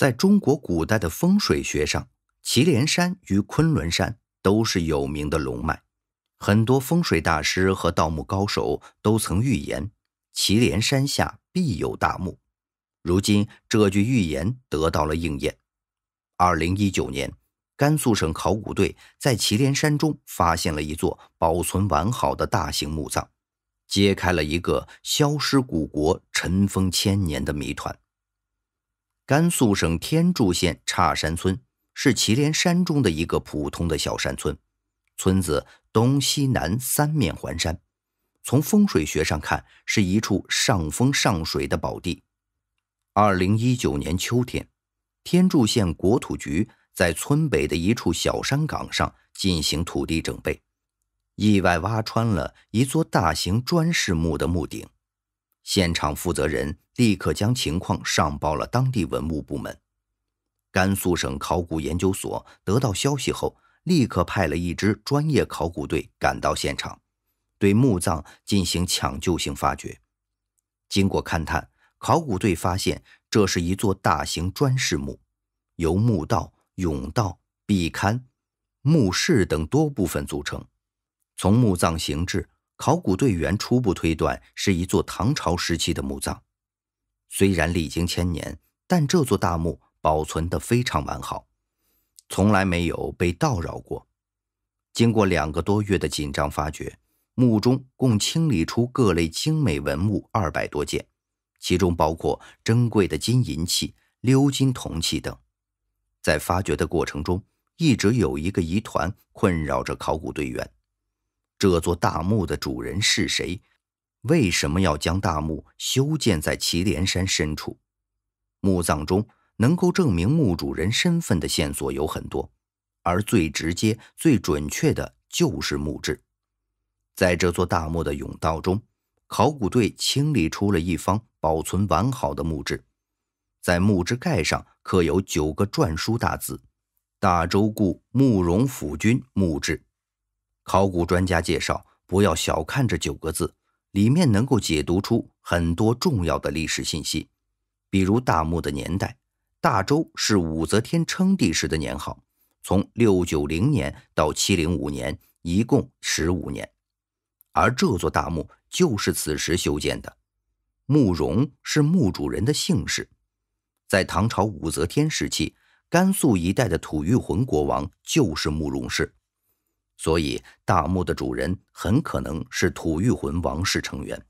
在中国古代的风水学上，祁连山与昆仑山都是有名的龙脉。很多风水大师和盗墓高手都曾预言，祁连山下必有大墓。如今，这句预言得到了应验。二零一九年，甘肃省考古队在祁连山中发现了一座保存完好的大型墓葬，揭开了一个消失古国、尘封千年的谜团。甘肃省天柱县岔山村是祁连山中的一个普通的小山村，村子东西南三面环山，从风水学上看是一处上风上水的宝地。二零一九年秋天，天柱县国土局在村北的一处小山岗上进行土地整备，意外挖穿了一座大型砖室墓的墓顶。现场负责人立刻将情况上报了当地文物部门。甘肃省考古研究所得到消息后，立刻派了一支专业考古队赶到现场，对墓葬进行抢救性发掘。经过勘探，考古队发现这是一座大型砖室墓，由墓道、甬道、壁龛、墓室等多部分组成。从墓葬形制。考古队员初步推断是一座唐朝时期的墓葬，虽然历经千年，但这座大墓保存得非常完好，从来没有被盗扰过。经过两个多月的紧张发掘，墓中共清理出各类精美文物二百多件，其中包括珍贵的金银器、鎏金铜器等。在发掘的过程中，一直有一个疑团困扰着考古队员。这座大墓的主人是谁？为什么要将大墓修建在祁连山深处？墓葬中能够证明墓主人身份的线索有很多，而最直接、最准确的就是墓志。在这座大墓的甬道中，考古队清理出了一方保存完好的墓志，在墓志盖上刻有九个篆书大字：“大周故慕容府君墓志。”考古专家介绍：不要小看这九个字，里面能够解读出很多重要的历史信息，比如大墓的年代。大周是武则天称帝时的年号，从六九零年到七零五年，一共十五年，而这座大墓就是此时修建的。慕容是墓主人的姓氏，在唐朝武则天时期，甘肃一带的吐谷浑国王就是慕容氏。所以，大墓的主人很可能是吐谷浑王室成员。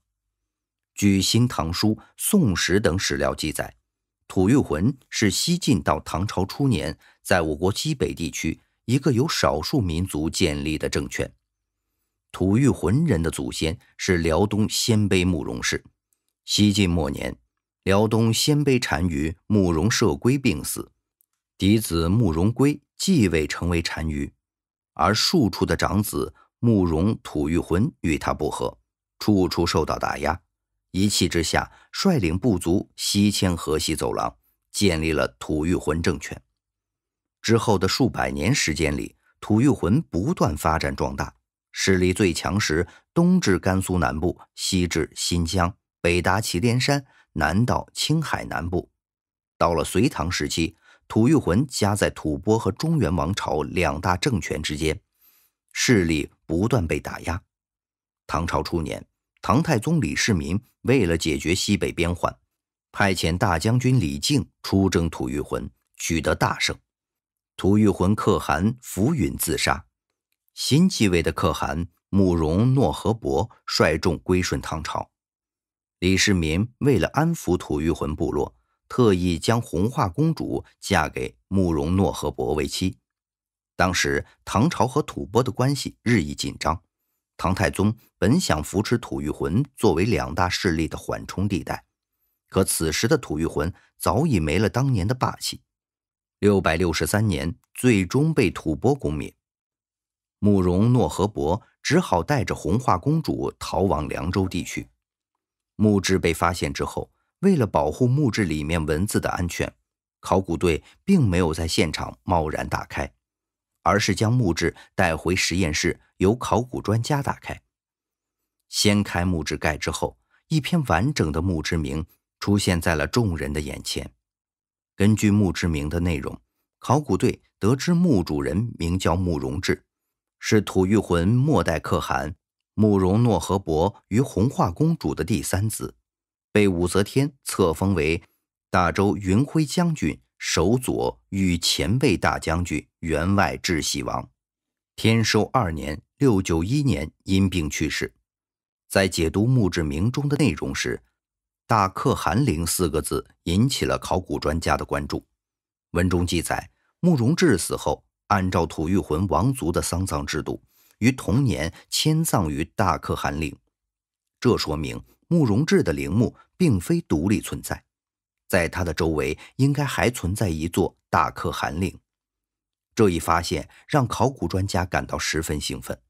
据《新唐书》《宋史》等史料记载，吐谷浑是西晋到唐朝初年在我国西北地区一个由少数民族建立的政权。吐谷浑人的祖先是辽东鲜卑慕容氏。西晋末年，辽东鲜卑单于慕容社归病死，嫡子慕容归继位成为单于。而庶出的长子慕容吐谷浑与他不和，处处受到打压，一气之下率领部族西迁河西走廊，建立了吐谷浑政权。之后的数百年时间里，吐谷浑不断发展壮大，势力最强时，东至甘肃南部，西至新疆，北达祁连山，南到青海南部。到了隋唐时期。吐谷浑夹在吐蕃和中原王朝两大政权之间，势力不断被打压。唐朝初年，唐太宗李世民为了解决西北边患，派遣大将军李靖出征吐谷浑，取得大胜。吐谷浑可汗浮允自杀，新继位的可汗慕容诺和伯率众归顺唐朝。李世民为了安抚吐谷浑部落。特意将红化公主嫁给慕容诺和伯为妻。当时唐朝和吐蕃的关系日益紧张，唐太宗本想扶持吐谷浑作为两大势力的缓冲地带，可此时的吐谷浑早已没了当年的霸气。六百六十三年，最终被吐蕃攻灭。慕容诺和伯只好带着红化公主逃往凉州地区。墓志被发现之后。为了保护墓志里面文字的安全，考古队并没有在现场贸然打开，而是将墓志带回实验室，由考古专家打开。掀开墓志盖之后，一篇完整的墓志铭出现在了众人的眼前。根据墓志铭的内容，考古队得知墓主人名叫慕容志，是吐谷浑末代可汗慕容诺和伯与红化公主的第三子。被武则天册封为大周云辉将军、守左与前卫大将军、员外至喜王。天寿二年（六九一年），因病去世。在解读墓志铭中的内容时，“大克汗陵”四个字引起了考古专家的关注。文中记载，慕容志死后，按照吐谷浑王族的丧葬制度，于同年迁葬于大克汗陵。这说明。慕容智的陵墓并非独立存在，在他的周围应该还存在一座大可汗陵。这一发现让考古专家感到十分兴奋。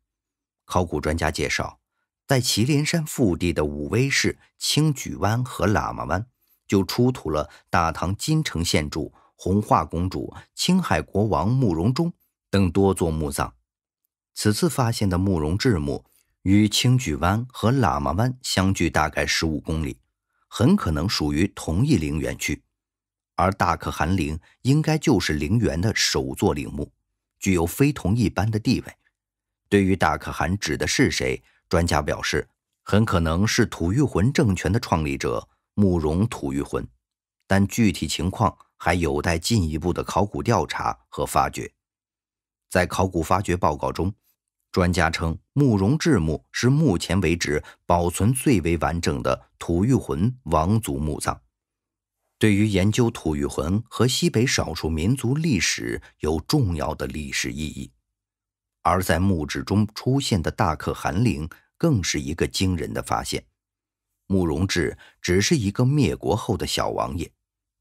考古专家介绍，在祁连山腹地的武威市青举湾和喇嘛湾，就出土了大唐金城县主、红化公主、青海国王慕容忠等多座墓葬。此次发现的慕容智墓。与青巨湾和喇嘛湾相距大概十五公里，很可能属于同一陵园区，而大可汗陵应该就是陵园的首座陵墓，具有非同一般的地位。对于大可汗指的是谁，专家表示，很可能是吐谷浑政权的创立者慕容吐谷浑，但具体情况还有待进一步的考古调查和发掘。在考古发掘报告中。专家称，慕容志墓是目前为止保存最为完整的吐谷浑王族墓葬，对于研究吐谷浑和西北少数民族历史有重要的历史意义。而在墓志中出现的大可汗陵，更是一个惊人的发现。慕容志只是一个灭国后的小王爷，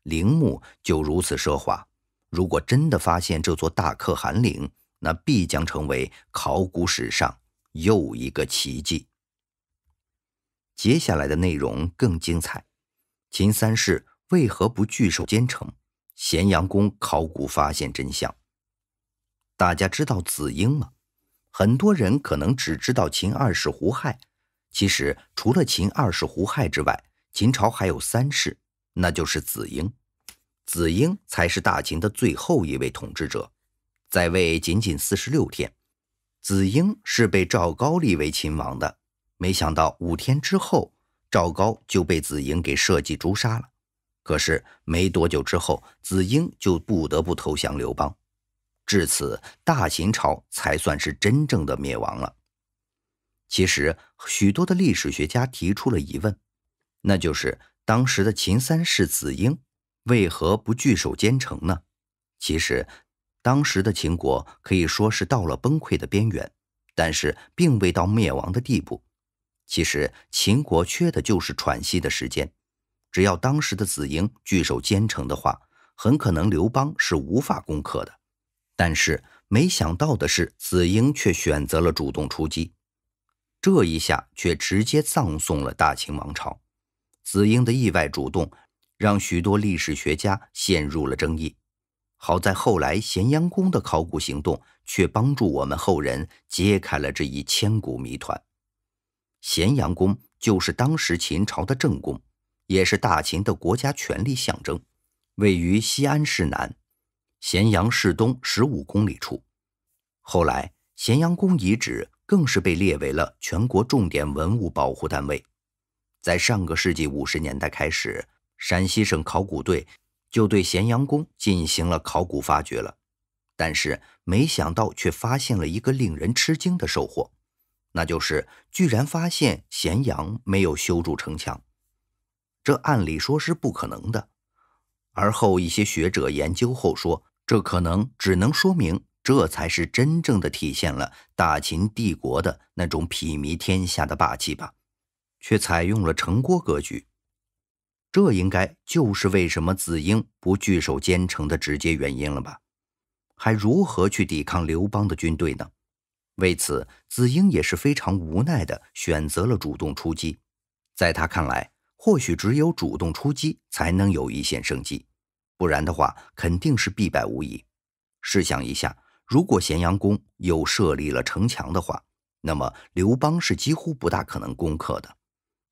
陵墓就如此奢华。如果真的发现这座大可汗陵，那必将成为考古史上又一个奇迹。接下来的内容更精彩。秦三世为何不据守兼程？咸阳宫考古发现真相。大家知道子婴吗？很多人可能只知道秦二世胡亥。其实，除了秦二世胡亥之外，秦朝还有三世，那就是子婴。子婴才是大秦的最后一位统治者。在位仅仅四十六天，子婴是被赵高立为秦王的。没想到五天之后，赵高就被子婴给设计诛杀了。可是没多久之后，子婴就不得不投降刘邦。至此，大秦朝才算是真正的灭亡了。其实，许多的历史学家提出了疑问，那就是当时的秦三世子婴为何不据守兼城呢？其实，当时的秦国可以说是到了崩溃的边缘，但是并未到灭亡的地步。其实秦国缺的就是喘息的时间。只要当时的子婴据守奸城的话，很可能刘邦是无法攻克的。但是没想到的是，子婴却选择了主动出击，这一下却直接葬送了大秦王朝。子婴的意外主动，让许多历史学家陷入了争议。好在后来咸阳宫的考古行动，却帮助我们后人揭开了这一千古谜团。咸阳宫就是当时秦朝的正宫，也是大秦的国家权力象征，位于西安市南、咸阳市东十五公里处。后来，咸阳宫遗址更是被列为了全国重点文物保护单位。在上个世纪五十年代开始，陕西省考古队。就对咸阳宫进行了考古发掘了，但是没想到却发现了一个令人吃惊的收获，那就是居然发现咸阳没有修筑城墙，这按理说是不可能的。而后一些学者研究后说，这可能只能说明这才是真正的体现了大秦帝国的那种睥睨天下的霸气吧，却采用了城郭格局。这应该就是为什么子婴不据守坚城的直接原因了吧？还如何去抵抗刘邦的军队呢？为此，子婴也是非常无奈的选择了主动出击。在他看来，或许只有主动出击才能有一线生机，不然的话肯定是必败无疑。试想一下，如果咸阳宫又设立了城墙的话，那么刘邦是几乎不大可能攻克的。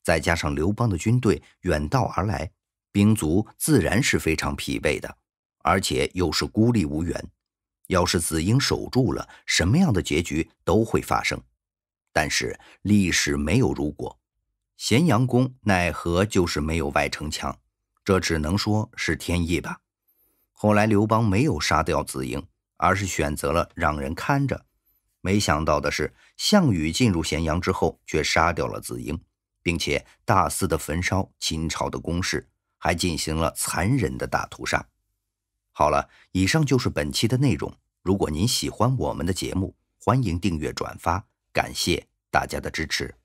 再加上刘邦的军队远道而来，兵卒自然是非常疲惫的，而且又是孤立无援。要是子婴守住了，什么样的结局都会发生。但是历史没有如果，咸阳宫奈何就是没有外城墙，这只能说是天意吧。后来刘邦没有杀掉子婴，而是选择了让人看着。没想到的是，项羽进入咸阳之后，却杀掉了子婴。并且大肆的焚烧秦朝的宫室，还进行了残忍的大屠杀。好了，以上就是本期的内容。如果您喜欢我们的节目，欢迎订阅转发，感谢大家的支持。